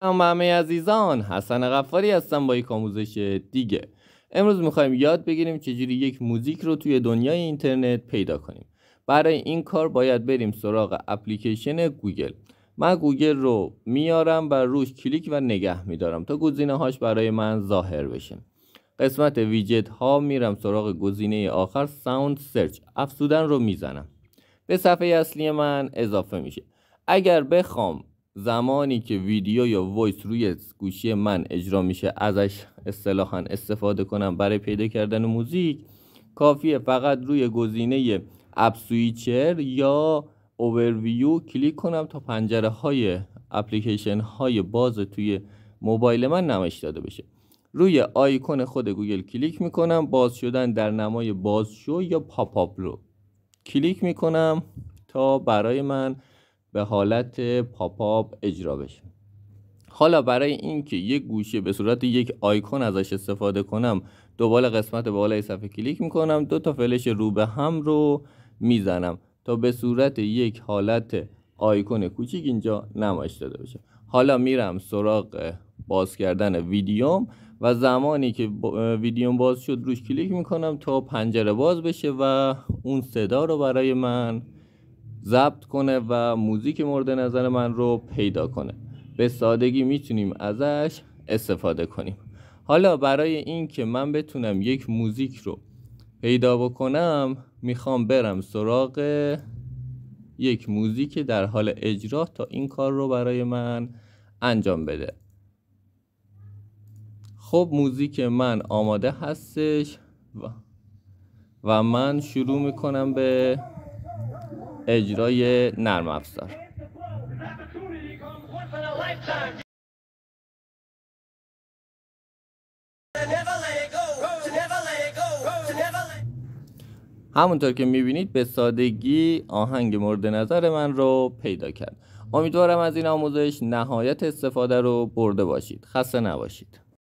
سلام همه عزیزان حسن غفاری هستم با یک آموزش دیگه امروز میخوایم یاد بگیریم چجوری یک موزیک رو توی دنیای اینترنت پیدا کنیم برای این کار باید بریم سراغ اپلیکیشن گوگل من گوگل رو میارم و روش کلیک و نگه میدارم تا گزینه هاش برای من ظاهر بشه قسمت ویجت ها میرم سراغ گزینه آخر ساوند سرچ افزودن رو میزنم به صفحه اصلی من اضافه میشه اگر بخوام زمانی که ویدیو یا وایس روی گوشی من اجرا میشه ازش اصطلاحا استفاده کنم برای پیدا کردن موزیک کافیه فقط روی گزینه اپ سویچر یا اوورویو کلیک کنم تا پنجره های اپلیکیشن های باز توی موبایل من نمایش داده بشه روی آیکون خود گوگل کلیک میکنم باز شدن در نمای بازشو یا پاپ رو کلیک میکنم تا برای من به حالت پاپاپ اجرا بشه حالا برای اینکه یک گوشه به صورت یک آیکون ازش استفاده کنم دوبال قسمت بالای صفحه کلیک میکنم دو تا فلش رو به هم رو میزنم تا به صورت یک حالت آیکون کوچیک اینجا نمایش داده بشه حالا میرم سراغ باز کردن ویدیوم و زمانی که ویدیوم باز شد روش کلیک میکنم تا پنجره باز بشه و اون صدا رو برای من ضبط کنه و موزیک مورد نظر من رو پیدا کنه به سادگی میتونیم ازش استفاده کنیم حالا برای اینکه من بتونم یک موزیک رو پیدا بکنم میخوام برم سراغ یک موزیک در حال اجرا تا این کار رو برای من انجام بده خب موزیک من آماده هستش و من شروع میکنم به اجرای نرم افزار همونطور که میبینید به سادگی آهنگ مورد نظر من رو پیدا کرد امیدوارم از این آموزش نهایت استفاده رو برده باشید خسته نباشید